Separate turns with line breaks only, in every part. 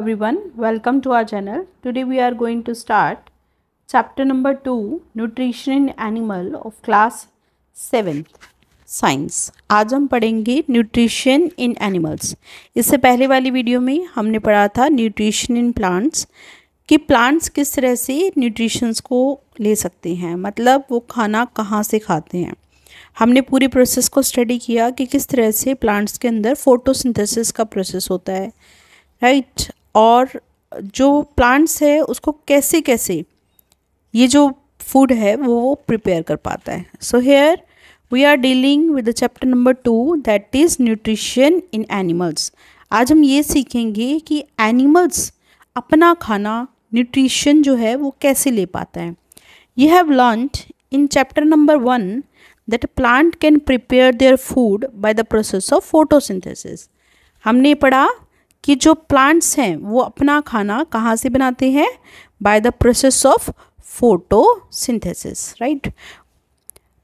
everyone welcome to our channel today we are going to start chapter number 2 nutrition in animal of class 7th science आज हम पढ़ेंगे nutrition in animals इससे पहले वाली video में हमने पढ़ा था न्यूट्रिशन इन प्लांट्स कि प्लांट्स किस तरह से न्यूट्रिशंस को ले सकते हैं मतलब वो खाना कहाँ से खाते हैं हमने पूरी प्रोसेस को स्टडी किया कि किस तरह से प्लांट्स के अंदर फोटोसिंथेसिस का प्रोसेस होता है राइट right? और जो प्लांट्स है उसको कैसे कैसे ये जो फूड है वो वो प्रिपेयर कर पाता है so here we are dealing with the chapter number two that is nutrition in animals आज हम ये सीखेंगे कि एनिमल्स अपना खाना न्यूट्रिशन जो है वो कैसे ले पाता है you have learned in chapter number one that plant can prepare their food by the process of photosynthesis हमने पढ़ा कि जो प्लांट्स हैं वो अपना खाना कहाँ से बनाते हैं by the process of photosynthesis right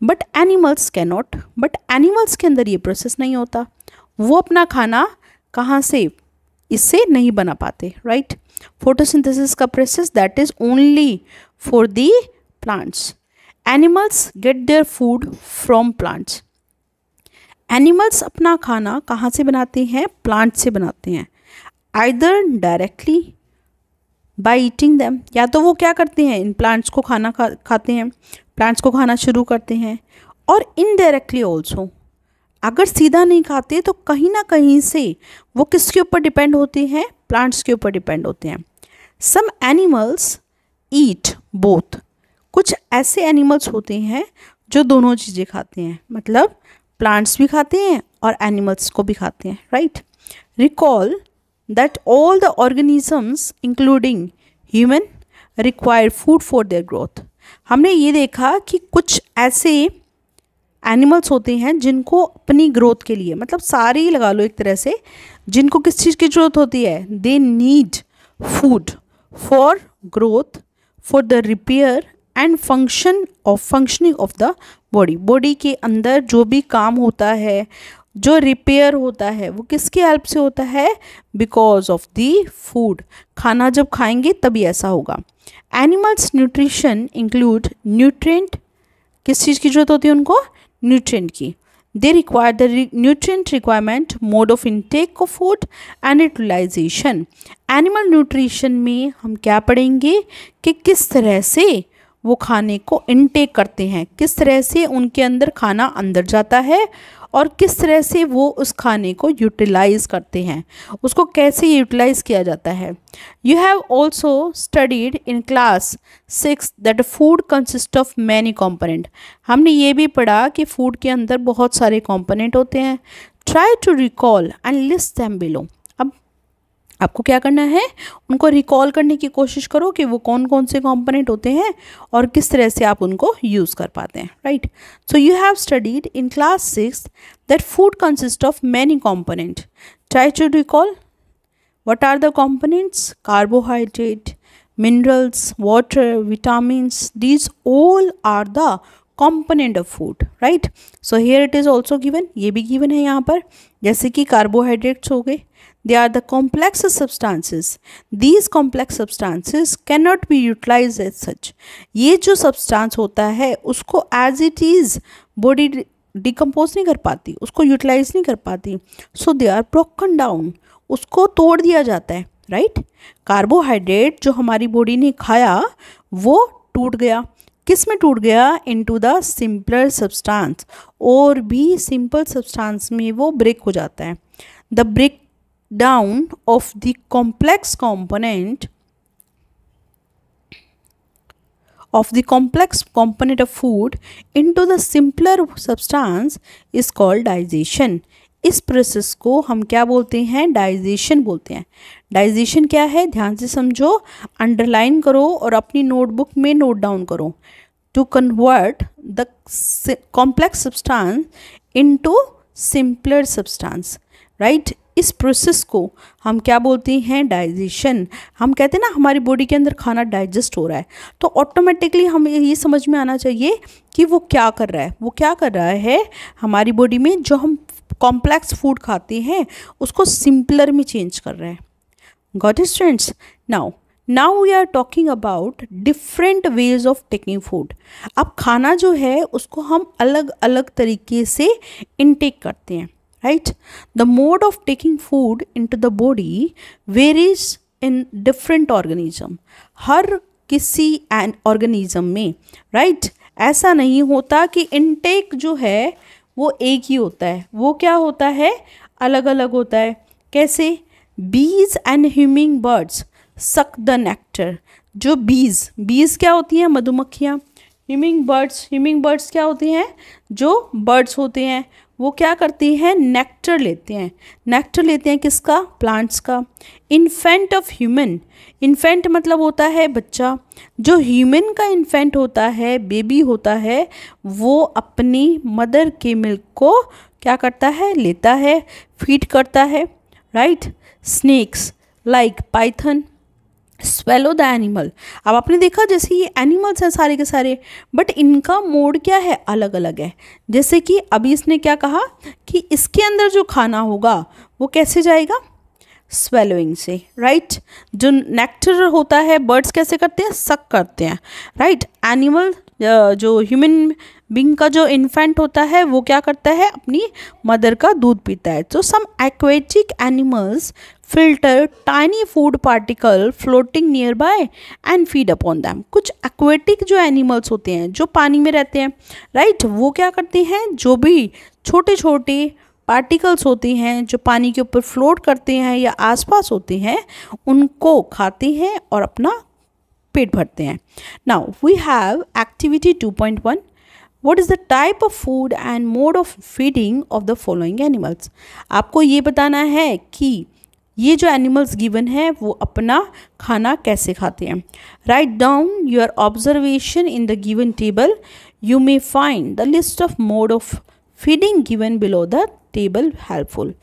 but animals can not but animals के अंदर ये प्रोसेस नहीं होता वो अपना खाना कहाँ से इससे नहीं बना पाते राइट फोटो फोटोसिंथेसिस का process that is only for the plants animals get their food from plants animals अपना खाना कहाँ से बनाते हैं प्लांट से बनाते हैं either directly by eating them या तो वो क्या करते हैं इन प्लांट्स को खाना खा खाते हैं प्लांट्स को खाना शुरू करते हैं और इनडायरेक्टली ऑल्सो अगर सीधा नहीं खाते तो कहीं ना कहीं से वो किसके ऊपर डिपेंड होते हैं प्लांट्स के ऊपर डिपेंड होते हैं सम एनिमल्स ईट बोथ कुछ ऐसे एनिमल्स होते हैं जो दोनों चीज़ें खाते हैं मतलब प्लांट्स भी खाते हैं और एनिमल्स को भी खाते हैं right recall that all the organisms including human require food for their growth हमने ये देखा कि कुछ ऐसे एनिमल्स होते हैं जिनको अपनी ग्रोथ के लिए मतलब सारे ही लगा लो एक तरह से जिनको किस चीज़ की ज़रूरत होती है they need food for growth for the repair and function of functioning of the body body के अंदर जो भी काम होता है जो रिपेयर होता है वो किसकी हेल्प से होता है बिकॉज ऑफ दी फूड खाना जब खाएंगे तभी ऐसा होगा एनिमल्स न्यूट्रिशन इंक्लूड न्यूट्रेंट किस चीज़ की जरूरत होती है उनको न्यूट्रेंट की they require the nutrient requirement mode of intake of food and utilization animal nutrition में हम क्या पढ़ेंगे कि किस तरह से वो खाने को इनटेक करते हैं किस तरह से उनके अंदर खाना अंदर जाता है और किस तरह से वो उस खाने को यूटिलाइज़ करते हैं उसको कैसे यूटिलाइज़ किया जाता है you have also studied in class six that food consist of many component हमने ये भी पढ़ा कि फ़ूड के अंदर बहुत सारे कॉम्पोनेंट होते हैं try to recall and list them below आपको क्या करना है उनको रिकॉल करने की कोशिश करो कि वो कौन कौन से कॉम्पोनेंट होते हैं और किस तरह से आप उनको यूज़ कर पाते हैं right so you have studied in class six that food consist of many component try to recall what are the components carbohydrate minerals water vitamins these all are the component of food right so here it is also given ये भी given है यहाँ पर जैसे कि carbohydrates हो गए They are the complex substances. These complex substances cannot be utilized as such. ये जो substance होता है उसको as it is body decompose नहीं कर पाती उसको यूटिलाइज नहीं कर पाती so they are broken down उसको तोड़ दिया जाता है राइट कार्बोहाइड्रेट जो हमारी बॉडी ने खाया वो टूट गया किस में टूट गया इनटू द सिंपलर सब्सटेंस और भी सिंपल सब्सटेंस में वो ब्रेक हो जाता है the break down of the complex component of the complex component of food into the simpler substance is called digestion इस प्रोसेस को हम क्या बोलते हैं डाइजेशन बोलते हैं डाइजेशन क्या है ध्यान से समझो अंडरलाइन करो और अपनी नोटबुक में नोट डाउन करो to convert the complex substance into simpler substance right इस प्रोसेस को हम क्या बोलते हैं डाइजेशन हम कहते हैं ना हमारी बॉडी के अंदर खाना डाइजेस्ट हो रहा है तो ऑटोमेटिकली हमें ये समझ में आना चाहिए कि वो क्या कर रहा है वो क्या कर रहा है हमारी बॉडी में जो हम कॉम्प्लेक्स फूड खाते हैं उसको सिंपलर में चेंज कर रहे हैं god is friends now now we are talking about different ways of taking food अब खाना जो है उसको हम अलग अलग तरीके से इनटेक करते हैं right the mode of taking food into the body varies in different organism हर किसी एन ऑर्गेनिज्म में राइट right? ऐसा नहीं होता कि इनटेक जो है वो एक ही होता है वो क्या होता है अलग अलग होता है कैसे bees and hummingbirds suck the nectar जो बीज बीज क्या होती हैं मधुमक्खियाँ ह्यूमिंग बर्ड्स ह्यूमिंग बर्ड्स क्या होती हैं जो बर्ड्स होते हैं वो क्या करती हैं नेक्टर लेते हैं नेक्टर लेते हैं किसका प्लांट्स का इन्फेंट ऑफ ह्यूमन इन्फेंट मतलब होता है बच्चा जो ह्यूमन का इन्फेंट होता है बेबी होता है वो अपनी मदर के मिल्क को क्या करता है लेता है फीड करता है right snakes like python swallow the animal अब आपने देखा जैसे ये एनिमल्स हैं सारे के सारे बट इनका मोड क्या है अलग अलग है जैसे कि अभी इसने क्या कहा कि इसके अंदर जो खाना होगा वो कैसे जाएगा स्वेलोइंग से राइट right? जो नेक्टर होता है बर्ड्स कैसे करते हैं सक करते हैं राइट right? एनिमल जो ह्यूमन बींग का जो इन्फेंट होता है वो क्या करता है अपनी मदर का दूध पीता है so some aquatic animals filter tiny food particle floating nearby and feed upon them कुछ एक्वेटिक जो एनिमल्स होते हैं जो पानी में रहते हैं राइट right? वो क्या करते हैं जो भी छोटे छोटे पार्टिकल्स होते हैं जो पानी के ऊपर फ्लोट करते हैं या आसपास होते हैं उनको खाते हैं और अपना पेट भरते हैं now we have activity 2.1 what is the type of food and mode of feeding of the following animals आपको ये बताना है कि ये जो एनिमल्स गिवन है वो अपना खाना कैसे खाते हैं write down your observation in the given table you may find the list of mode of feeding given below the table helpful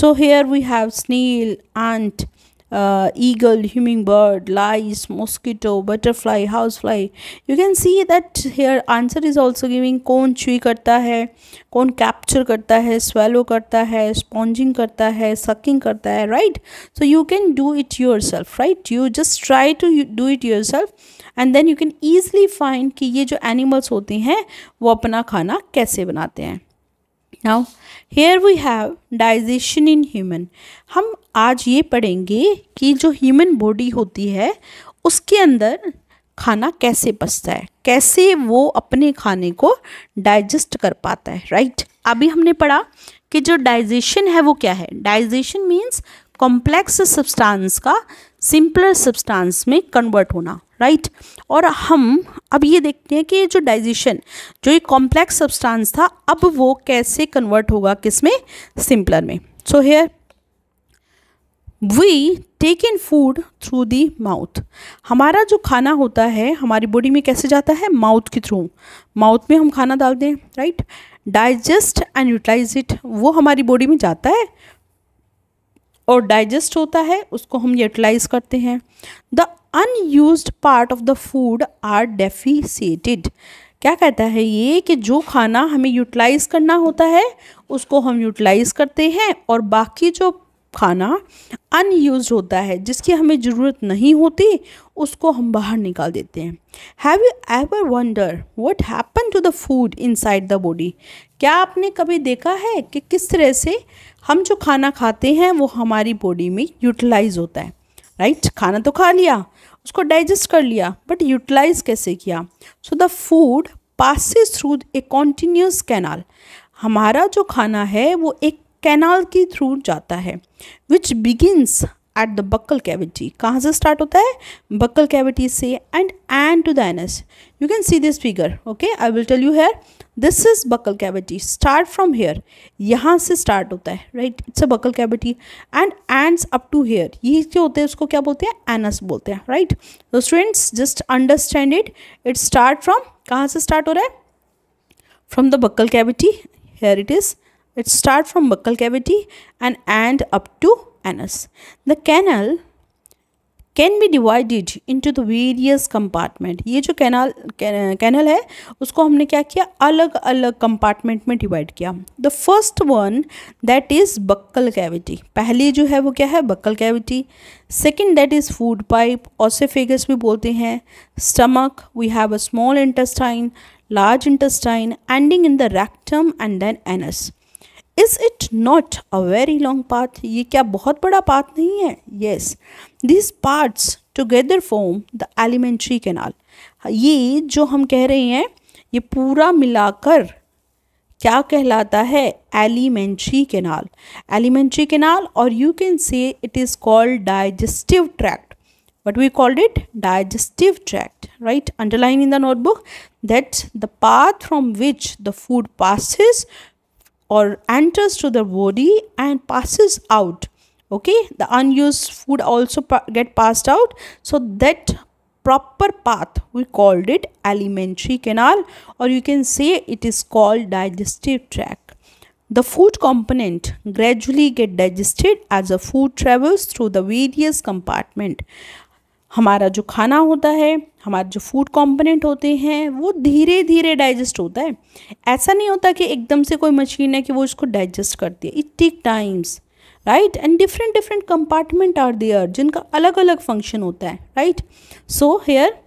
so here we have snail ant uh, eagle hummingbird lice mosquito butterfly housefly you can see that here answer is also giving कौन चुई करता है कौन capture करता है swallow करता है sponging करता है सकिंग करता है right so you can do it yourself right you just try to do it yourself and then you can easily find कि ये जो एनिमल्स होते हैं वो अपना खाना कैसे बनाते हैं now here we have digestion in human हम आज ये पढ़ेंगे कि जो ह्यूमन बॉडी होती है उसके अंदर खाना कैसे पचता है कैसे वो अपने खाने को डाइजेस्ट कर पाता है राइट right? अभी हमने पढ़ा कि जो डाइजेशन है वो क्या है डाइजेशन मीन्स कॉम्प्लेक्स सब्सटेंस का सिंपलर सब्सटेंस में कन्वर्ट होना राइट right? और हम अब ये देखते हैं कि ये जो डाइजेशन जो ये कॉम्प्लेक्स सब्सटेंस था अब वो कैसे कन्वर्ट होगा किस में सिंपलर में so here we take in food through the mouth हमारा जो खाना होता है हमारी बॉडी में कैसे जाता है माउथ के थ्रू माउथ में हम खाना डालते हैं right digest and utilize it वो हमारी बॉडी में जाता है और डाइजेस्ट होता है उसको हम यूटिलाइज करते हैं the unused part of the food are defecated क्या कहता है ये कि जो खाना हमें यूटिलाइज़ करना होता है उसको हम यूटिलाइज़ करते हैं और बाकी जो खाना अनयूज होता है जिसकी हमें ज़रूरत नहीं होती उसको हम बाहर निकाल देते हैं have you ever wonder what happen the food inside the body क्या आपने कभी देखा है कि किस तरह से हम जो खाना खाते हैं वो हमारी बॉडी में यूटिलाइज होता है राइट right? खाना तो खा लिया उसको डाइजेस्ट कर लिया बट यूटिलाइज कैसे किया so the food passes through a continuous canal हमारा जो खाना है वो एक कैनाल के थ्रू जाता है which begins at the buccal cavity कहाँ से स्टार्ट होता है बक्कल कैविटी से and end to the anus you can see this figure okay I will tell you here this is buccal cavity start from here यहाँ से start होता है right it's a buccal cavity and end up to here ये जो होते हैं उसको क्या बोलते हैं एनस बोलते हैं राइट तो students just understand it it start from कहाँ से स्टार्ट हो रहा है from the buccal cavity here it is it's start from buccal cavity and end up to anus. The canal can be divided into the various compartment ये जो canal canal है उसको हमने क्या किया अलग अलग कंपार्टमेंट में डिवाइड किया the first one that is buccal cavity पहली जो है वो क्या है buccal cavity second that is food pipe oesophagus भी बोलते हैं stomach we have a small intestine large intestine ending in the rectum and then anus is it not a very long path ये क्या बहुत बड़ा पाथ नहीं है yes this parts together form the alimentary canal ये जो हम कह रहे हैं ये पूरा मिलाकर क्या कहलाता है एलिमेंट्री कैनाल एलिमेंट्री कैनाल और you can say it is called digestive tract but we called it digestive tract right underline in the notebook that's the path from which the food passes or enters to the body and passes out okay the unused food also get passed out so that proper path we called it alimentary canal or you can say it is called digestive tract the food component gradually get digested as the food travels through the various compartment हमारा जो खाना होता है हमारे जो food component होते हैं वो धीरे धीरे डाइजेस्ट होता है ऐसा नहीं होता कि एकदम से कोई मशीन है कि वो इसको डाइजेस्ट करती है it take times right and different different compartment are there जिनका अलग अलग फंक्शन होता है right so here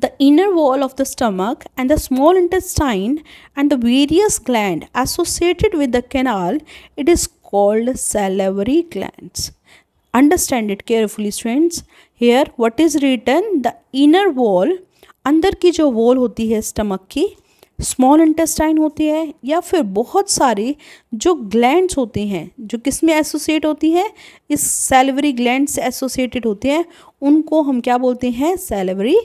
the inner wall of the stomach and the small intestine and the various gland associated with the canal it is called salivary gland understand it carefully students here what is written the inner wall अंदर की जो wall होती है stomach की small intestine होती है या फिर बहुत सारी जो ग्लैंड्स होती हैं जो किस में एसोसिएट होती हैं इस सेलवरी ग्लैंड से एसोसिएटेड होते हैं उनको हम क्या बोलते हैं सेलवरी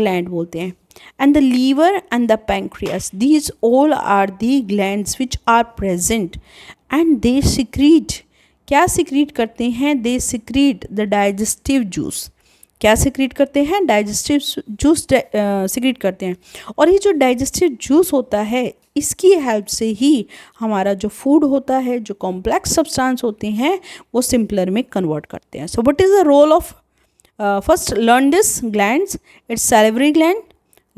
ग्लैंड बोलते हैं and the liver and the pancreas these all are the gland which are present and they secrete क्या सिक्रीट करते हैं they secrete the digestive juice क्या सिक्रीट करते हैं डाइजेस्टिव जूस सिक्रीट करते हैं और ये जो डाइजेस्टिव जूस होता है इसकी हेल्प से ही हमारा जो फूड होता है जो कॉम्प्लेक्स सब्सटेंस होते हैं वो सिंपलर में कन्वर्ट करते हैं so what is the role of first learn this gland it's salivary gland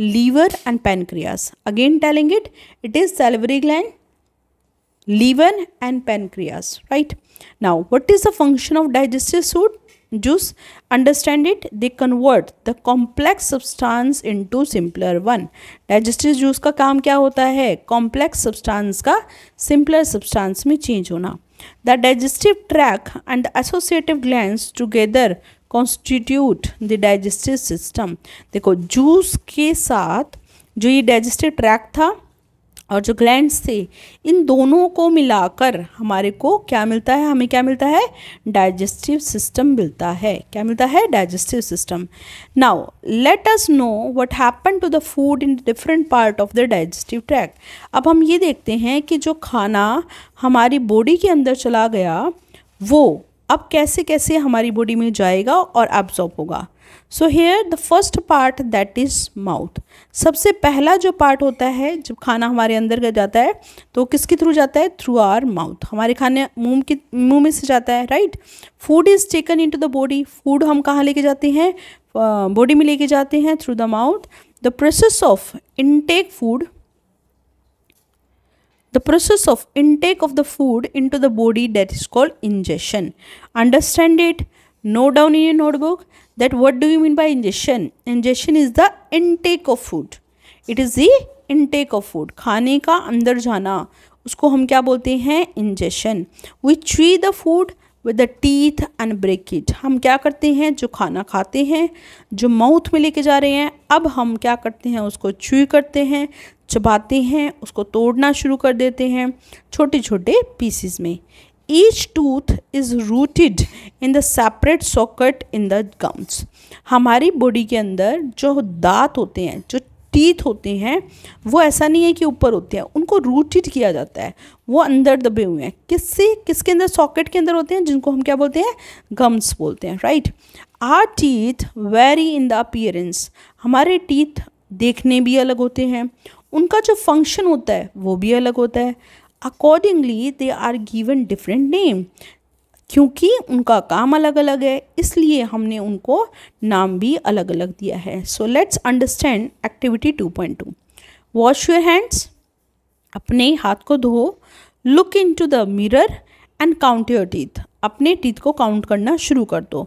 liver and pancreas again telling it it is salivary gland liver and pancreas right now what is the function of digestive suit juice understand it they convert the complex substance into simpler one digestive juice का काम क्या होता है complex substance का simpler substance में change होना the digestive tract and the associative glands together constitute the digestive system देखो juice के साथ जो ये digestive tract था और जो ग्लैंड्स थे इन दोनों को मिलाकर हमारे को क्या मिलता है हमें क्या मिलता है डाइजेस्टिव सिस्टम मिलता है क्या मिलता है digestive system now let us know what happen to the food in different part of the digestive tract अब हम ये देखते हैं कि जो खाना हमारी बॉडी के अंदर चला गया वो अब कैसे कैसे हमारी बॉडी में जाएगा और एब्जॉर्ब होगा so here the first part that is mouth सबसे पहला जो पार्ट होता है जब खाना हमारे अंदर जाता है तो किसके थ्रू जाता है थ्रू आर माउथ हमारे खाने मुंह के मुंह में से जाता है right food is taken into the body food हम कहाँ लेके जाते हैं बॉडी में लेके जाते हैं through the mouth the process of intake food the process of intake of the food into the body that is called ingestion understand it note down in a notebook that what do you mean by ingestion ingestion is the intake of food it is the intake of food खाने का अंदर जाना उसको हम क्या बोलते हैं ingestion we chew the food with the teeth and break it हम क्या करते हैं जो खाना खाते हैं जो माउथ में लेके जा रहे हैं अब हम क्या करते हैं उसको च्यू करते हैं चबाते हैं उसको तोड़ना शुरू कर देते हैं छोटे छोटे पीसीज में each tooth is rooted in the separate socket in the gums हमारी बॉडी के अंदर जो दांत होते हैं जो टीथ होते हैं वो ऐसा नहीं है कि ऊपर होते हैं उनको रूटेड किया जाता है वो अंदर दबे हुए हैं किससे किसके अंदर सॉकेट के अंदर होते हैं जिनको हम क्या बोलते हैं गम्स बोलते हैं right our teeth vary in the appearance हमारे टीथ देखने भी अलग होते हैं उनका जो फंक्शन होता है वो भी अलग होता है accordingly they are given different name क्योंकि उनका काम अलग अलग है इसलिए हमने उनको नाम भी अलग अलग दिया है so let's understand activity 2.2 wash your hands अपने हाथ को धो look into the mirror and count your teeth अपने टीथ को काउंट करना शुरू कर दो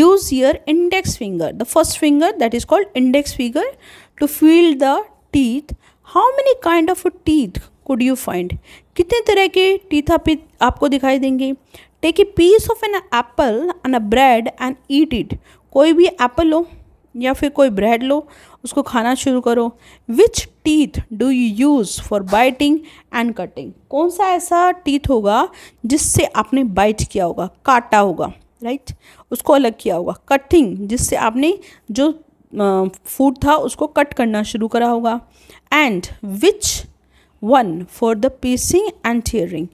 use your index finger the first finger that is called index finger to feel the teeth how many kind of teeth could you find कितने तरह के teeth आपको दिखाई देंगे take a piece of an Apple and a bread and eat it कोई भी Apple लो या फिर कोई ब्रेड लो उसको खाना शुरू करो which teeth do you use for biting and cutting कौन सा ऐसा टीथ होगा जिससे आपने बाइट किया होगा काटा होगा राइट right? उसको अलग किया होगा कटिंग जिससे आपने जो फूड था उसको कट करना शुरू करा होगा and which one for the piercing and tearing.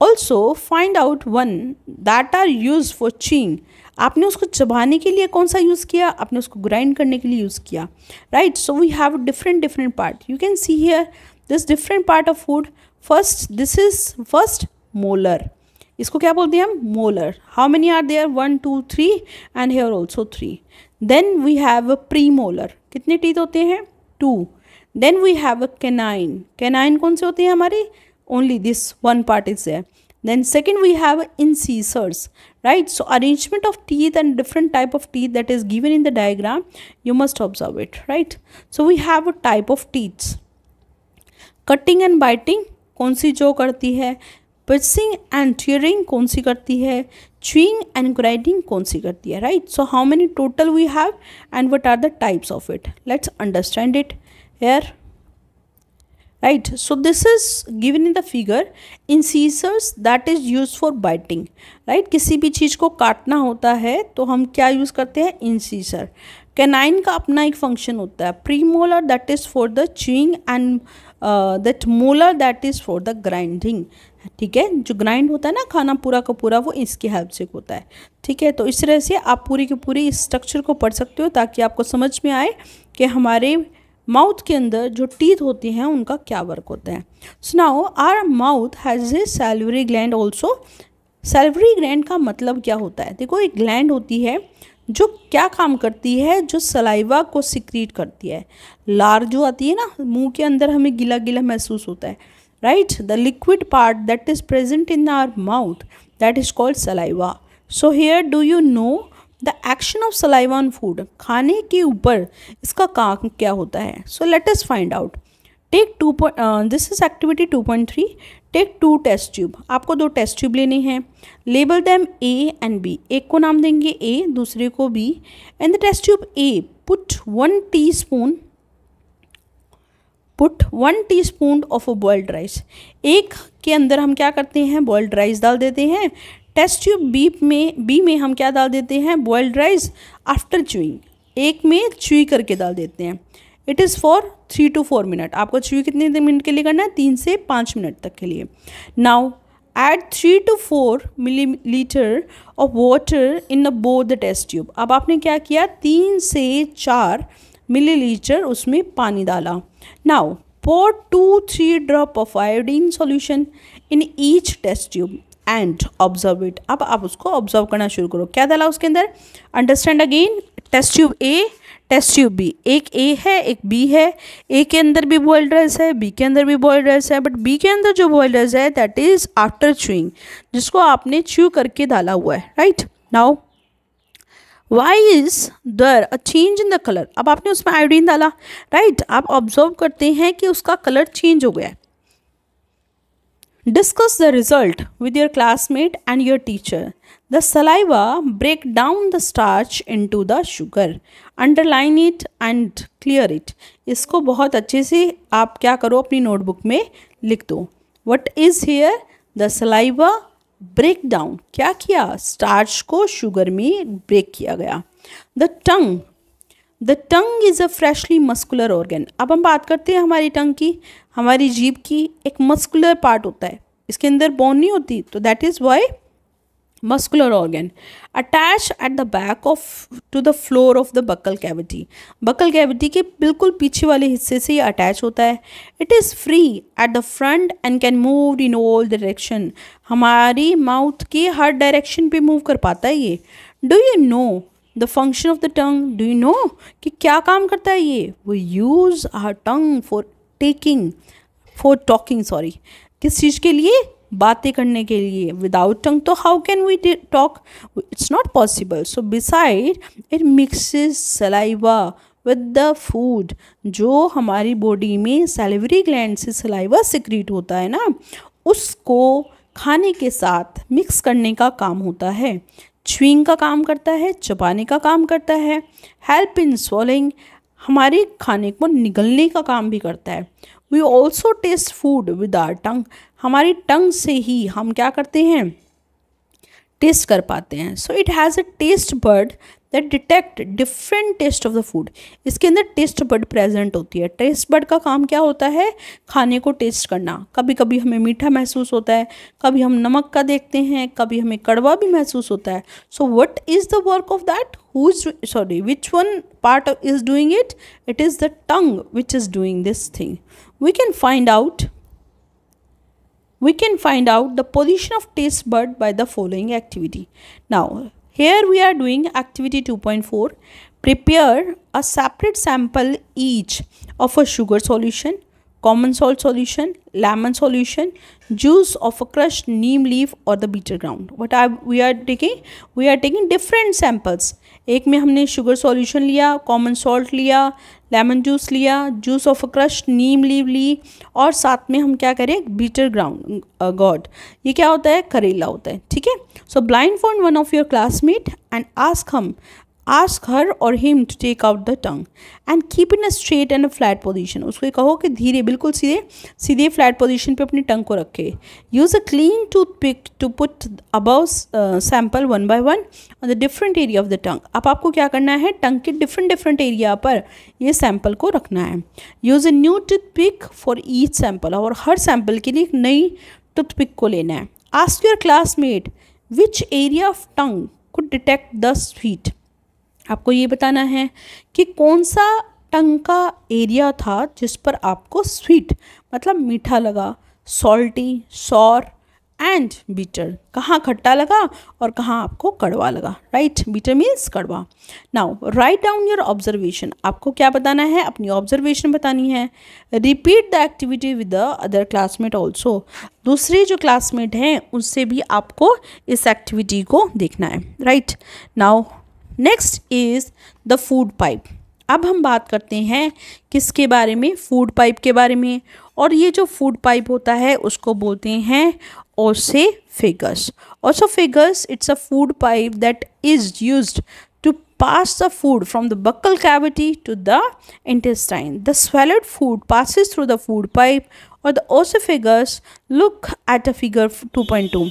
Also find out one that are used for chewing. आपने उसको चबाने के लिए कौन सा यूज़ किया आपने उसको ग्राइंड करने के लिए यूज़ किया right so we have different different part you can see here this different part of food first this is first molar इसको क्या बोलते हैं हम molar how many are there one two three and here also three then we have premolar कितने teeth होते हैं two then we have a canine canine कौन से होते हैं हमारे only this one part is then second we have incisors right so arrangement of teeth and different type of teeth that is given in the diagram you must observe it right so we have a type of teeth cutting and biting कौन सी जो करती है fishing and tearing कौन सी करती है chewing and grinding कौन सी करती है right so how many total we have and what are the types of it let's understand it here right so this is given in the figure incisors that is used for biting right किसी भी चीज़ को काटना होता है तो हम क्या use करते हैं incisor canine का अपना एक function होता है premolar that is for the chewing and uh, that molar that is for the grinding ठीक है जो ग्राइंड होता है ना खाना पूरा का पूरा वो इसकी हेल्प से होता है ठीक है तो इस तरह से आप पूरी की पूरी स्ट्रक्चर को पढ़ सकते हो ताकि आपको समझ में आए कि हमारे माउथ के अंदर जो टीथ होती हैं उनका क्या वर्क होता है सुनाओ our mouth has a salivary gland also salivary gland का मतलब क्या होता है देखो एक ग्लैंड होती है जो क्या काम करती है जो सलाइवा को सिक्रीट करती है लार जो आती है ना मुंह के अंदर हमें गीला गीला महसूस होता है right the liquid part that is present in our mouth that is called saliva so here do you know the action of saliva on food खाने के ऊपर इसका काम क्या होता है so let us find out take two this is activity two point three take two test tube आपको दो टेस्ट ट्यूब लेने हैं label them A and B एक को नाम देंगे ए दूसरे को B and the test tube A put one teaspoon put one teaspoon of a boiled rice एक के अंदर हम क्या करते हैं बॉयल्ड राइस डाल देते हैं टेस्ट ट्यूब बी में बी में हम क्या डाल देते हैं बॉयल्ड राइस आफ्टर चुइंग एक में चुई करके डाल देते हैं it is for three two four minute आपको चुई कितने मिनट के लिए करना है तीन से पाँच मिनट तक के लिए now add three two four millilitre of water in a both the test tube अब आपने क्या किया तीन से चार मिली लीटर उसमें पानी डाला now pour two three drop of iodine solution in each test tube and observe it अब आप उसको ऑब्जर्व करना शुरू करो क्या डाला उसके अंदर understand again test tube A test tube B एक ए है एक बी है ए के अंदर भी बॉइल्ड राइस है बी के अंदर भी बॉइल्ड राइस है बट बी के अंदर जो बॉयल राइस है दैट इज आफ्टर च्यूइंग जिसको आपने च्यू करके डाला हुआ है right now why is there a change in the colour अब आपने उसमें आयोडीन डाला राइट right? आप ऑब्जर्व करते हैं कि उसका कलर चेंज हो गया है Discuss the result with your classmate and your teacher. The saliva break down the starch into the sugar. Underline it and clear it. इसको बहुत अच्छे से आप क्या करो अपनी नोटबुक में लिख दो What is here? The saliva break down. क्या किया Starch को sugar में break किया गया The tongue the tongue is a freshly muscular organ अब हम बात करते हैं हमारी टंग की हमारी जीभ की एक मस्कुलर पार्ट होता है इसके अंदर बोन नहीं होती तो that is why muscular organ attach at the back of to the floor of the buccal cavity buccal cavity के बिल्कुल पीछे वाले हिस्से से ये अटैच होता है it is free at the front and can move in all direction हमारी माउथ के हर डायरेक्शन पे मूव कर पाता है ये do you know the function of the tongue do you know कि क्या काम करता है ये वो use our tongue for taking for talking sorry किस चीज़ के लिए बातें करने के लिए विदाउट टंग तो how can we talk it's not possible so beside it mixes saliva with the food जो हमारी बॉडी में सेलिवरी ग्लैंड से सलाइवा सिक्रीट होता है ना उसको खाने के साथ मिक्स करने का काम होता है च्यूइंग का काम करता है चबाने का काम करता है हेल्प इन स्वॉलिंग हमारे खाने को निगलने का काम भी करता है we also taste food with our tongue हमारी टंग से ही हम क्या करते हैं टेस्ट कर पाते हैं so it has a taste bud that detect different taste of the food इसके अंदर टेस्ट बर्ड प्रेजेंट होती है टेस्ट बर्ड का काम क्या होता है खाने को टेस्ट करना कभी कभी हमें मीठा महसूस होता है कभी हम नमक का देखते हैं कभी हमें कड़वा भी महसूस होता है so what is the work of that who is sorry which one part is doing it it is the tongue which is doing this thing we can find out we can find out the position of taste bud by the following activity now Here we are doing activity 2.4. Prepare a separate sample each of a sugar solution, common salt solution, lemon solution, juice of a crushed neem leaf or the bitter ground. What i we are taking? We are taking different samples. ek mein humne sugar solution liya common salt liya lemon juice liya juice of a crushed neem leaf li aur sath mein hum kya kare bitter ground uh, god ye kya hota hai karela hota hai theek hai So blindfold one of your classmate and ask him, ask her or him to take out the tongue and keep in a straight and a flat position. उसको कहो कि धीरे बिल्कुल सीधे सीधे flat position पे अपनी टंग को रखे Use a clean toothpick to put above uh, sample one by one on the different area of the tongue. अब आपको क्या करना है टंग के different different area पर ये sample को रखना है Use a new toothpick for each sample और हर sample के लिए एक नई toothpick को लेना है Ask your classmate which area of tongue could detect the sweet आपको ये बताना है कि कौन सा टंग का एरिया था जिस पर आपको स्वीट मतलब मीठा लगा सॉल्टी सॉर एंड बीटर कहाँ खट्टा लगा और कहाँ आपको कड़वा लगा राइट बीटर मीन्स कड़वा now write down your observation आपको क्या बताना है अपनी ऑब्जर्वेशन बतानी है repeat the activity with the other classmate also दूसरे जो क्लासमेट हैं उनसे भी आपको इस एक्टिविटी को देखना है right now next is the food pipe अब हम बात करते हैं किसके बारे में फूड पाइप के बारे में और ये जो फूड पाइप होता है उसको बोलते हैं oesophagus oesophagus it's a food pipe that is used to pass the food from the buccal cavity to the intestine the swallowed food passes through the food pipe or the oesophagus look at a figure 2.2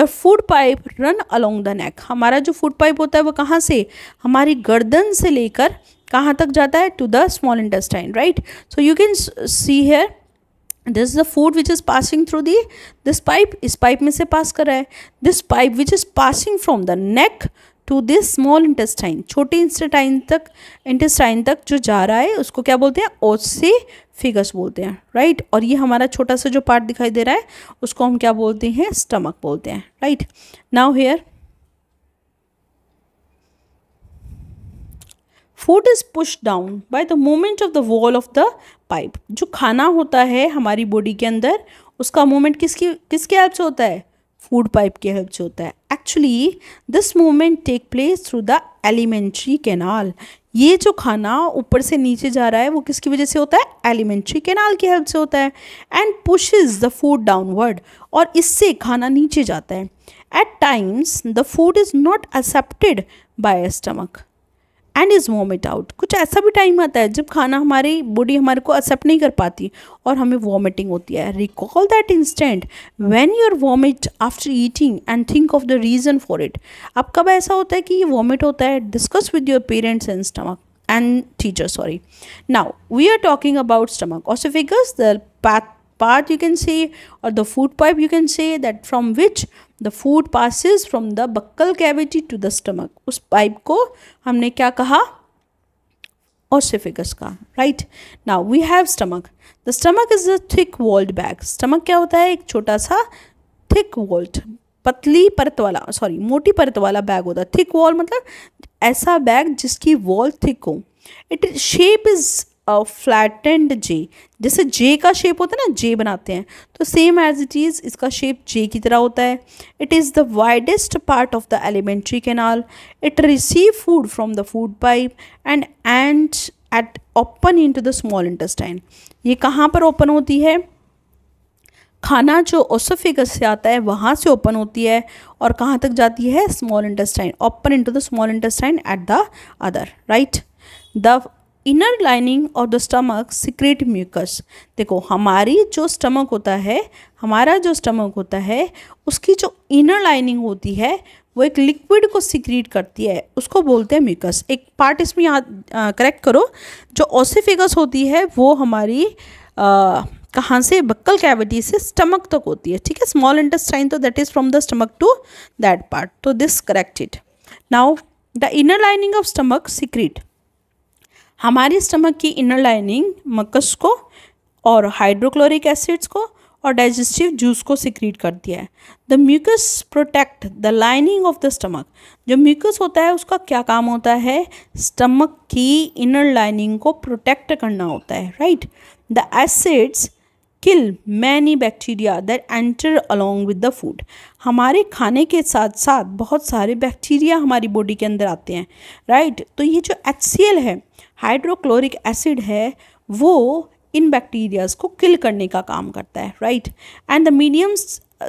the food pipe run along the neck हमारा जो food pipe होता है वो कहाँ से हमारी गर्दन से लेकर कहाँ तक जाता है to the small intestine right so you can see here this is the food which is passing through the this pipe इस पाइप में से पास कर रहा है this pipe which is passing from the neck to this small intestine छोटे intestine तक intestine तक जो जा रहा है उसको क्या बोलते हैं ओसे फिगस बोलते हैं राइट और ये हमारा छोटा सा जो पार्ट दिखाई दे रहा है उसको हम क्या बोलते हैं स्टमक बोलते हैं right now here food is push down by the moment of the wall of the pipe जो खाना होता है हमारी बॉडी के अंदर उसका मोमेंट किसकी किसके हेल्प से होता है फूड पाइप के हेल्प से होता है actually this moment take place through the alimentary canal ये जो खाना ऊपर से नीचे जा रहा है वो किसकी वजह से होता है एलिमेंट्री कैनाल की हेल्प से होता है and pushes the food downward और इससे खाना नीचे जाता है at times the food is not accepted by stomach and is vomit out कुछ ऐसा भी टाइम आता है जब खाना हमारी बॉडी हमारे को एक्सेप्ट नहीं कर पाती और हमें वॉमिटिंग होती है recall that instant when you are vomit after eating and think of the reason for it अब कब ऐसा होता है कि ये वॉमिट होता है discuss with your parents and stomach and teacher sorry now we are talking about stomach oesophagus the path path you can say or the food pipe you can say that from which the food passes from the buccal cavity to the stomach us pipe ko humne kya kaha oesophagus का right now we have stomach the stomach is a thick walled bag stomach क्या होता है एक छोटा सा thick walled पतली परत वाला सॉरी मोटी परत वाला बैग होता है थिक वॉल मतलब ऐसा बैग जिसकी वॉल थिक हो it shape is flattened J जैसे जे का शेप होता है ना जे बनाते हैं तो सेम एज इट इज़ इसका शेप जे की तरह होता है it is the widest part of the alimentary canal it receive food from the food pipe and and at open into the small intestine ये कहाँ पर open होती है खाना जो ओसोफिगस से आता है वहाँ से ओपन होती है और कहाँ तक जाती है small intestine open to the small intestine at the other right the inner lining of the stomach secrete mucus देखो हमारी जो स्टमक होता है हमारा जो स्टमक होता है उसकी जो इनर लाइनिंग होती है वो एक लिक्विड को सिक्रीट करती है उसको बोलते हैं म्यूकस एक पार्ट इसमें याद करेक्ट करो जो ओसिफिकस होती है वो हमारी कहाँ से बक्कल कैविटी से स्टमक तक होती है ठीक है स्मॉल इंटेस्टाइन तो that is from the stomach to that part तो this corrected now the inner lining of stomach secrete हमारे स्टमक की इनर लाइनिंग मकस को और हाइड्रोक्लोरिक एसिड्स को और डाइजेस्टिव जूस को सिक्रीट कर दिया है the mucus protect the lining of the stomach जो म्यूकस होता है उसका क्या काम होता है स्टमक की इनर लाइनिंग को प्रोटेक्ट करना होता है right the acids kill many bacteria that enter along with the food हमारे खाने के साथ साथ बहुत सारे बैक्टीरिया हमारी बॉडी के अंदर आते हैं राइट right? तो ये जो एच है हाइड्रोक्लोरिक एसिड है वो इन बैक्टीरियाज को किल करने का काम करता है right and the medium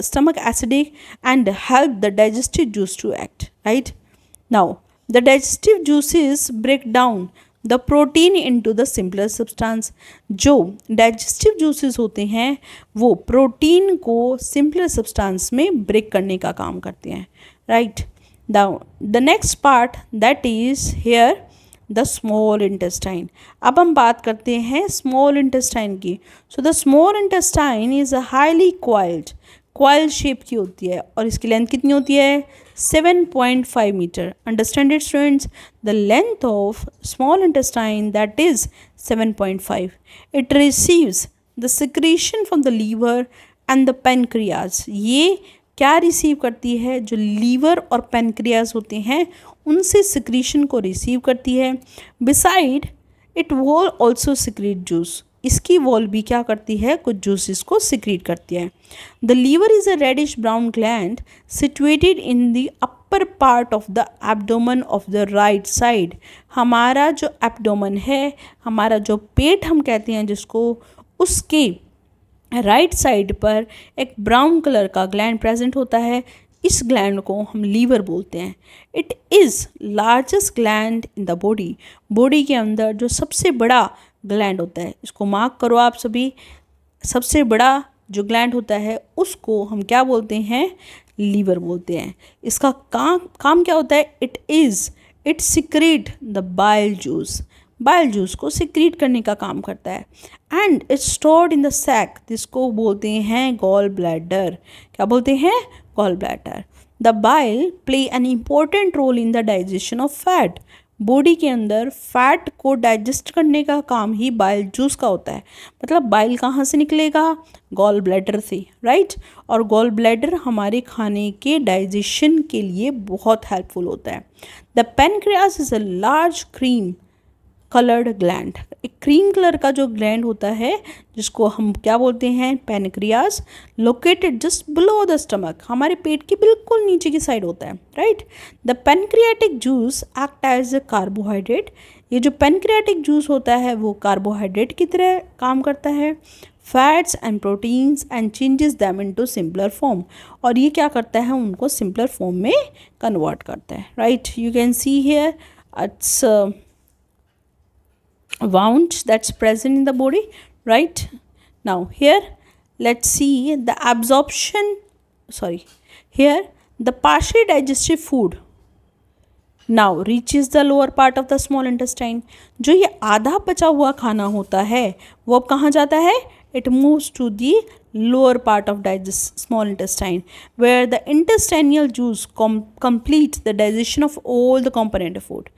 stomach acidic and help the digestive juice to act right now the digestive juices break down the protein into the simpler substance जो डाइजेस्टिव जूसेस होते हैं वो प्रोटीन को सिंपलर सब्सटेंस में break करने का काम करते हैं right the next part that is here the small intestine अब हम बात करते हैं स्मॉल इंटेस्टाइन की so the small intestine is a highly coiled coil shape की होती है और इसकी लेंथ कितनी होती है seven point five metre understand it students the length of small intestine that is seven point five it receives the secretion from the liver and the pancreas ये क्या रिसीव करती है जो लीवर और पेनक्रियाज होते हैं उनसे सिक्रीशन को रिसीव करती है beside it wall also secrete juice इसकी वॉल भी क्या करती है कुछ जूसेस को सिक्रीट करती है the liver is a reddish brown gland situated in the upper part of the abdomen of the right side हमारा जो एबडोमन है हमारा जो पेट हम कहते हैं जिसको उसके राइट right साइड पर एक ब्राउन कलर का ग्लैंड प्रेजेंट होता है इस ग्लैंड को हम लीवर बोलते हैं it is largest gland in the body body के अंदर जो सबसे बड़ा ग्लैंड होता है इसको मार्क करो आप सभी सबसे बड़ा जो ग्लैंड होता है उसको हम क्या बोलते हैं लीवर बोलते हैं इसका काम काम क्या होता है it is it secrete the bile juice bile juice को सिक्रेट करने का काम करता है and it's stored in the sac जिसको बोलते हैं गॉल ब्लैडर क्या बोलते हैं bladder The bile play an important role in the digestion of fat. Body के अंदर फैट को डाइजेस्ट करने का काम ही बाइल जूस का होता है मतलब बाइल कहाँ से निकलेगा गॉल ब्लैडर से राइट और गॉल ब्लैडर हमारे खाने के डाइजेशन के लिए बहुत हेल्पफुल होता है the pancreas is a large cream coloured gland एक क्रीम कलर का जो ग्लैंड होता है जिसको हम क्या बोलते हैं pancreas located just below the stomach हमारे पेट के बिल्कुल नीचे की साइड होता है right the pancreatic juice act as a carbohydrate ये जो पेनक्रियाटिक जूस होता है वो कार्बोहाइड्रेट की तरह काम करता है fats and proteins and changes them into simpler form और ये क्या करता है उनको सिंपलर फॉर्म में कन्वर्ट करता है right you can see here it's wound that's present in the body right now here let's see the absorption sorry here the partially digested food now reaches the lower part of the small intestine जो ये आधा पचा हुआ खाना होता है वो अब कहाँ जाता है moves to the lower part of digest small intestine where the intestinal juice com complete the digestion of all the component of food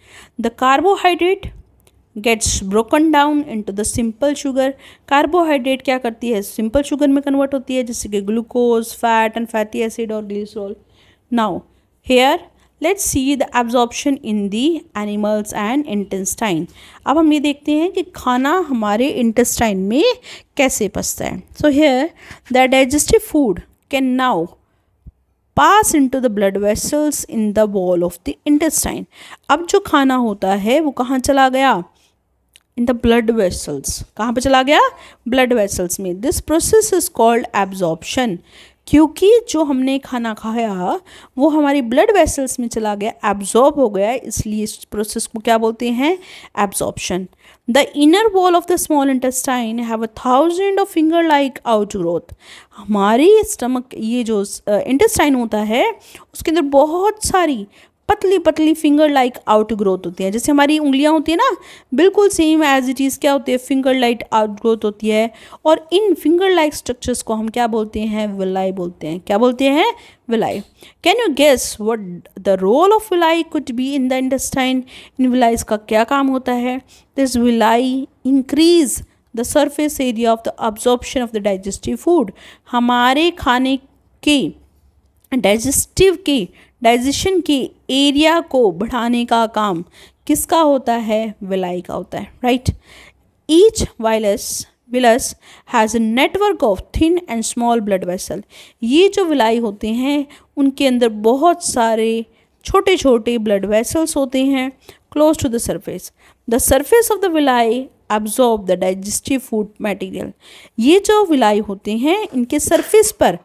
the carbohydrate gets broken down to the simple sugar carbohydrate क्या करती है simple sugar में convert होती है जैसे कि glucose fat and fatty acid और glycerol now here let's see the absorption in the animals and intestine अब हम ये देखते हैं कि खाना हमारे इंटेस्टाइन में कैसे पसता है so here the digestive food can now pass to the blood vessels in the wall of the intestine अब जो खाना होता है वो कहाँ चला गया इन द ब्लड वेसल्स कहाँ पे चला गया ब्लड वेसल्स में this process is called absorption क्योंकि जो हमने खाना खाया वो हमारी ब्लड वेसल्स में चला गया एब्जॉर्ब हो गया इसलिए इस प्रोसेस को क्या बोलते हैं absorption the inner wall of the small intestine have a thousand of finger like outgrowth हमारी स्टमक ये जो इंटेस्टाइन uh, होता है उसके अंदर बहुत सारी पतली पतली फिंगर लाइक आउट ग्रोथ होती है जैसे हमारी उंगलियां होती है ना बिल्कुल सेम एज इट इज़ क्या होती है फिंगर लाइट आउट ग्रोथ होती है और इन फिंगर लाइक स्ट्रक्चर्स को हम क्या बोलते हैं विलाई बोलते हैं क्या बोलते हैं villi can you guess what the role of villi could be in the intestine इन विलाईज का क्या काम होता है this villi increase the surface area of the absorption of the digestive food हमारे खाने के डाइजेस्टिव के डाइजेशन के एरिया को बढ़ाने का काम किसका होता है विलाई का होता है right each villus villus has a network of thin and small blood vessel ये जो विलाई होते हैं उनके अंदर बहुत सारे छोटे छोटे ब्लड वेसल्स होते हैं close to the surface the surface of the villi absorb the digestive food material ये जो विलाई होते हैं इनके सर्फेस पर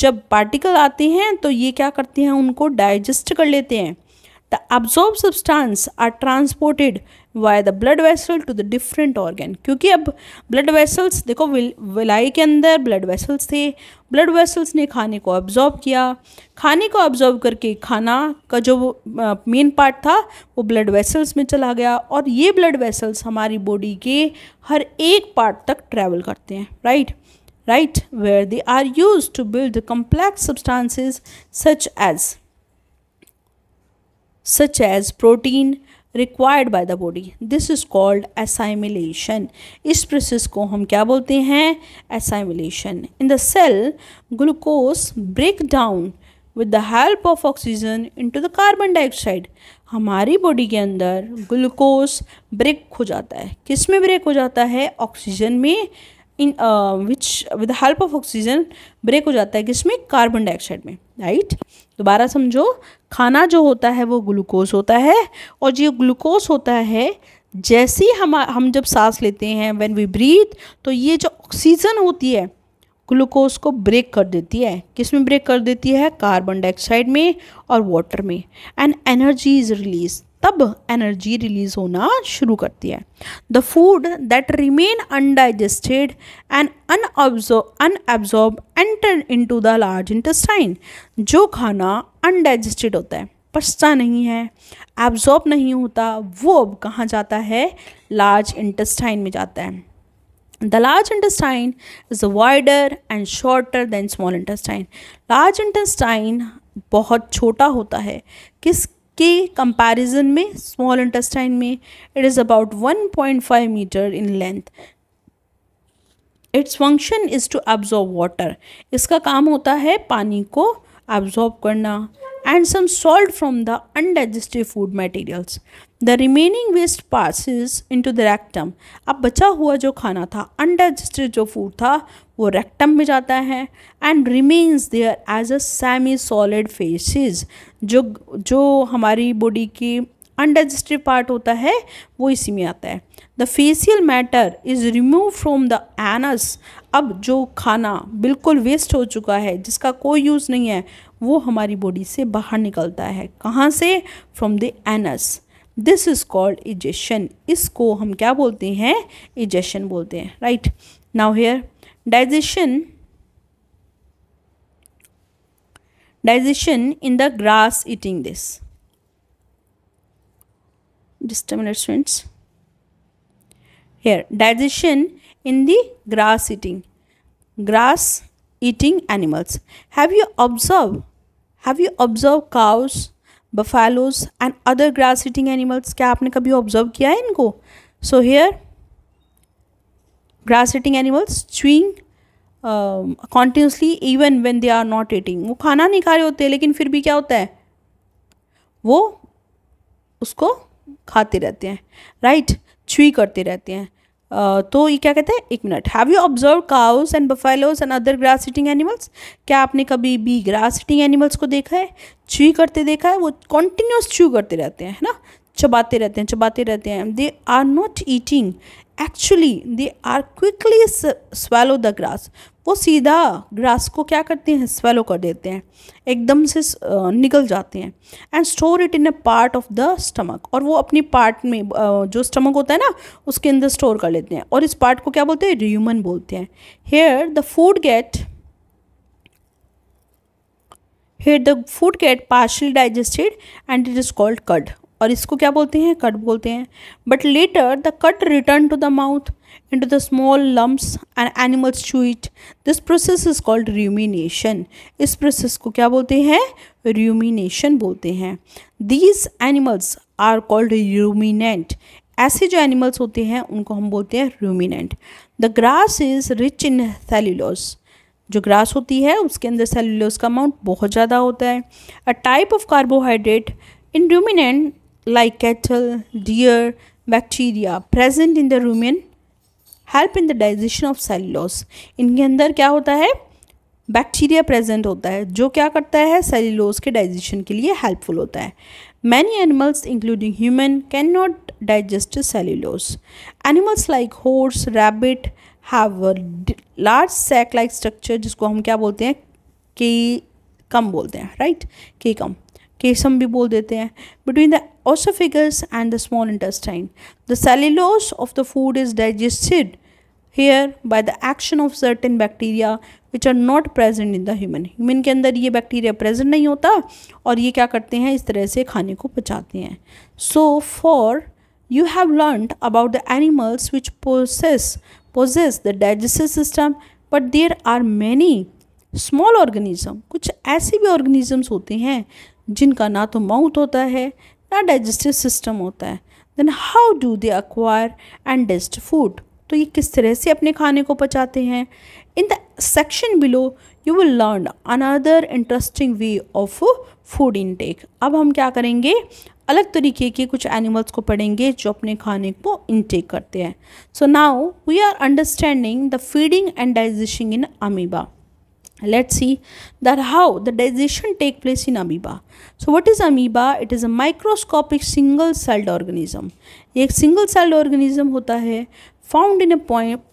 जब पार्टिकल आते हैं तो ये क्या करते हैं उनको डाइजेस्ट कर लेते हैं the absorb substance are transported by the blood vessel to the different organ क्योंकि अब ब्लड वेसल्स देखो विलाई के अंदर ब्लड वेसल्स थे ब्लड वेसल्स ने खाने को अब्जॉर्ब किया खाने को अब्जॉर्ब करके खाना का जो मेन पार्ट था वो ब्लड वेसल्स में चला गया और ये ब्लड वेसल्स हमारी बॉडी के हर एक पार्ट तक ट्रैवल करते हैं right right? right, where they are used to build complex substances such as such as protein required by the body this is called assimilation इस प्रोसेस को हम क्या बोलते हैं assimilation in the cell glucose break down with the help of oxygen into the carbon dioxide हमारी body के अंदर glucose break हो जाता है किस में ब्रेक हो जाता है ऑक्सीजन में in which with help of oxygen break हो जाता है किसमें कार्बन डाइऑक्साइड में राइट दोबारा समझो खाना जो होता है वो ग्लूकोज होता है और जो ग्लूकोज होता है जैसे हम हम जब सांस लेते हैं व्हेन वी ब्रीथ तो ये जो ऑक्सीजन होती है ग्लूकोज को ब्रेक कर देती है किस में ब्रेक कर देती है कार्बन डाइऑक्साइड में और वाटर में एंड एनर्जी इज़ रिलीज तब एनर्जी रिलीज होना शुरू करती है the food that remain undigested and unabsorbed unabsorbed enter into the large intestine जो खाना अनडाइजेस्टेड होता है पचता नहीं है एब्जॉर्ब नहीं होता वो अब कहाँ जाता है लार्ज इंटेस्टाइन में जाता है the large intestine is wider and shorter than small intestine large intestine बहुत छोटा होता है किस के कंपैरिजन में स्मॉल इंटेस्टाइन में it is about 1.5 metre in length its function is to absorb water इसका काम होता है पानी को अब्जॉर्ब करना and some salt from the undigested food materials. The remaining waste passes into the rectum. अब बचा हुआ जो खाना था undigested जो फूड था वो rectum में जाता है and remains there as a semi solid faeces जो जो हमारी बॉडी की undigested पार्ट होता है वो इसी में आता है the faecal matter is remove from the anus अब जो खाना बिल्कुल वेस्ट हो चुका है जिसका कोई यूज़ नहीं है वो हमारी बॉडी से बाहर निकलता है कहाँ से from the anus this is called egestion इसको हम क्या बोलते हैं इजेशन बोलते हैं right now here digestion digestion in the grass eating this डिस्टमेंट्स here digestion in the grass eating grass eating animals have you observe have you observe cows buffaloes and other grass eating animals क्या आपने कभी observe किया है इनको so here grass eating animals chewing continuously even when they are not eating वो खाना नहीं खा रहे होते लेकिन फिर भी क्या होता है वो उसको खाते रहते हैं राइट right? छुई करते रहते हैं तो ये क्या कहते हैं एक minute have you observe cows and buffaloes and other grass eating animals क्या आपने कभी भी ग्रास सिटिंग एनिमल्स को देखा है च्यू करते देखा है वो कॉन्टिन्यूस च्यू करते रहते हैं है ना चबाते रहते हैं चबाते रहते हैं they are not eating actually they are quickly swallow the grass वो सीधा ग्रास को क्या करते हैं स्वेलो कर देते हैं एकदम से निकल जाते हैं and store it in a part of the stomach और वो अपनी पार्ट में जो स्टमक होता है ना उसके अंदर स्टोर कर लेते हैं और इस पार्ट को क्या बोलते हैं र्यूमन बोलते हैं here the food get here the food get partially digested and it is called cud और इसको क्या बोलते हैं कट बोलते हैं but later the cud return to the mouth into the small lumps and animals to it this process is called rumination इस process को क्या बोलते हैं र्यूमिनेशन बोलते हैं these animals are called ruminant ऐसे जो एनिमल्स होते हैं उनको हम बोलते हैं ruminant the grass is rich in cellulose जो ग्रास होती है उसके अंदर सेल्यूलोस का अमाउंट बहुत ज़्यादा होता है a type of carbohydrate in ruminant like cattle, deer, bacteria present in the rumen help in the digestion of cellulose इनके अंदर क्या होता है बैक्टीरिया प्रेजेंट होता है जो क्या करता है सेलुलोज के डाइजेशन के लिए हेल्पफुल होता है many animals including human can not digest cellulose animals like horse rabbit have large sac like structure जिसको हम क्या बोलते हैं के कम बोलते हैं राइट right? के कम केसम भी बोल देते हैं between the oesophagus and the small intestine the cellulose of the food is digested here by the action of certain bacteria which are not present in the human human के अंदर ये bacteria present नहीं होता और ये क्या करते हैं इस तरह से खाने को पचाते हैं so far you have learn about the animals which possess possess the digestive system but there are many small organism कुछ ऐसे भी ऑर्गेनिजम्स होते हैं जिनका ना तो माउथ होता है ना डाइजेस्टिव सिस्टम होता है then how do they acquire and digest food तो ये किस तरह से अपने खाने को पचाते हैं in the section below you will learn another interesting way of food intake अब हम क्या करेंगे अलग तरीके के कुछ एनिमल्स को पढ़ेंगे जो अपने खाने को इनटेक करते हैं so now we are understanding the feeding and digestion in amoeba let's see that how the digestion take place in amoeba so what is amoeba it is a microscopic single celled organism एक single celled organism होता है found in a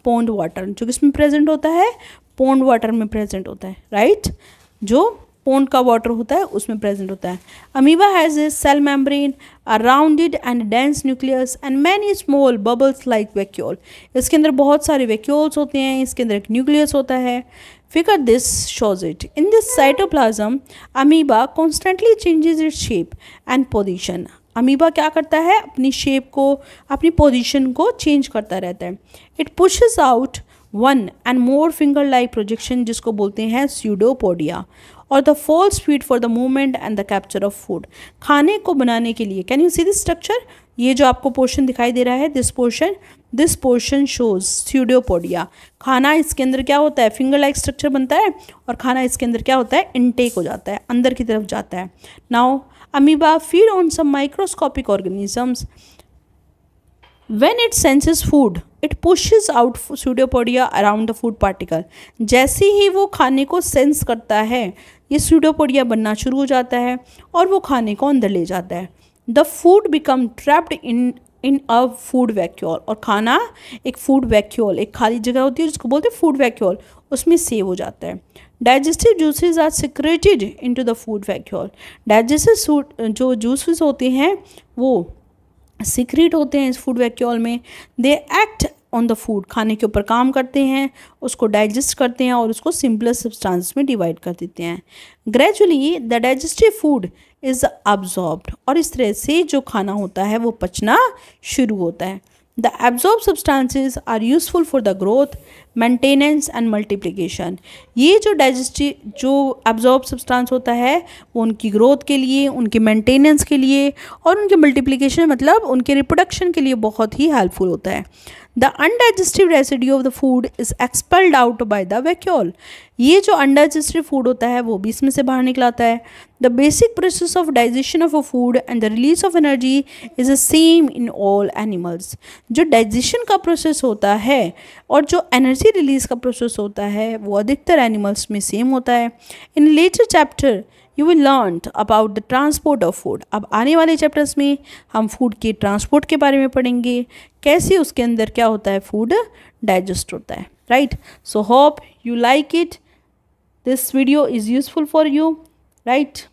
pond water जो किसमें present होता है pond water में present होता है राइट right? जो पोन्ड का वाटर होता है उसमें प्रेजेंट होता है amoeba has a cell membrane a rounded and dense nucleus and many small bubbles like vacuole इसके अंदर बहुत सारे वैक्यूल्स होते हैं इसके अंदर एक न्यूक्लियस होता है Figure this shows it. In this cytoplasm, amoeba constantly changes its shape and position. Amoeba क्या करता है अपनी शेप को अपनी पोजिशन को चेंज करता रहता है it pushes out one and more finger like projection जिसको बोलते हैं स्यूडोपोडिया और the false feet for the movement and the capture of food खाने को बनाने के लिए can you see this structure ये जो आपको पोर्शन दिखाई दे रहा है this portion this portion shows pseudopodia खाना इसके अंदर क्या होता है फिंगर लाइक स्ट्रक्चर बनता है और खाना इसके अंदर क्या होता है इनटेक हो जाता है अंदर की तरफ जाता है now amoeba feed on some microscopic organisms when it senses food it pushes out pseudopodia around the food particle जैसे ही वो खाने को सेंस करता है ये स्यूडियोपोडिया बनना शुरू हो जाता है और वो खाने को अंदर ले जाता है the food become trapped in in a food vacuole और खाना एक फूड वैक्यूल एक खाली जगह होती है जिसको बोलते हैं फूड वैक्यूल उसमें सेव हो जाता है digestive juices are secreted to the food vacuole digestive जो जूसेज होते हैं वो सिक्रेट होते हैं इस फूड वैक्यूल में they act on the food खाने के ऊपर काम करते हैं उसको डाइजेस्ट करते हैं और उसको सिंपलर सब्सटांस में डिवाइड कर देते हैं gradually the digestive food is absorb और इस तरह से जो खाना होता है वो पचना शुरू होता है the absorb substances are useful for the growth maintenance and multiplication ये जो डाइजेस्टि जो एब्जॉर्ब सब्सटेंस होता है वो उनकी ग्रोथ के लिए उनके मेंटेनेंस के लिए और उनके मल्टीप्लिकेशन मतलब उनके रिप्रोडक्शन के लिए बहुत ही हेल्पफुल होता है the undigestive residue of the food is expelled out by the vacuole ये जो अनडाइजेस्टिव फूड होता है वो भी इसमें से बाहर निकलाता है the basic process of digestion of a food and the release of energy is the same in all animals जो डाइजेशन का प्रोसेस होता है और जो एनर्जी एंटी रिलीज का प्रोसेस होता है वो अधिकतर एनिमल्स में सेम होता है in later chapter you will learn about the transport of food अब आने वाले चैप्टर्स में हम फूड के ट्रांसपोर्ट के बारे में पढ़ेंगे कैसे उसके अंदर क्या होता है फूड डाइजेस्ट होता है right so hope you like it this video is useful for you right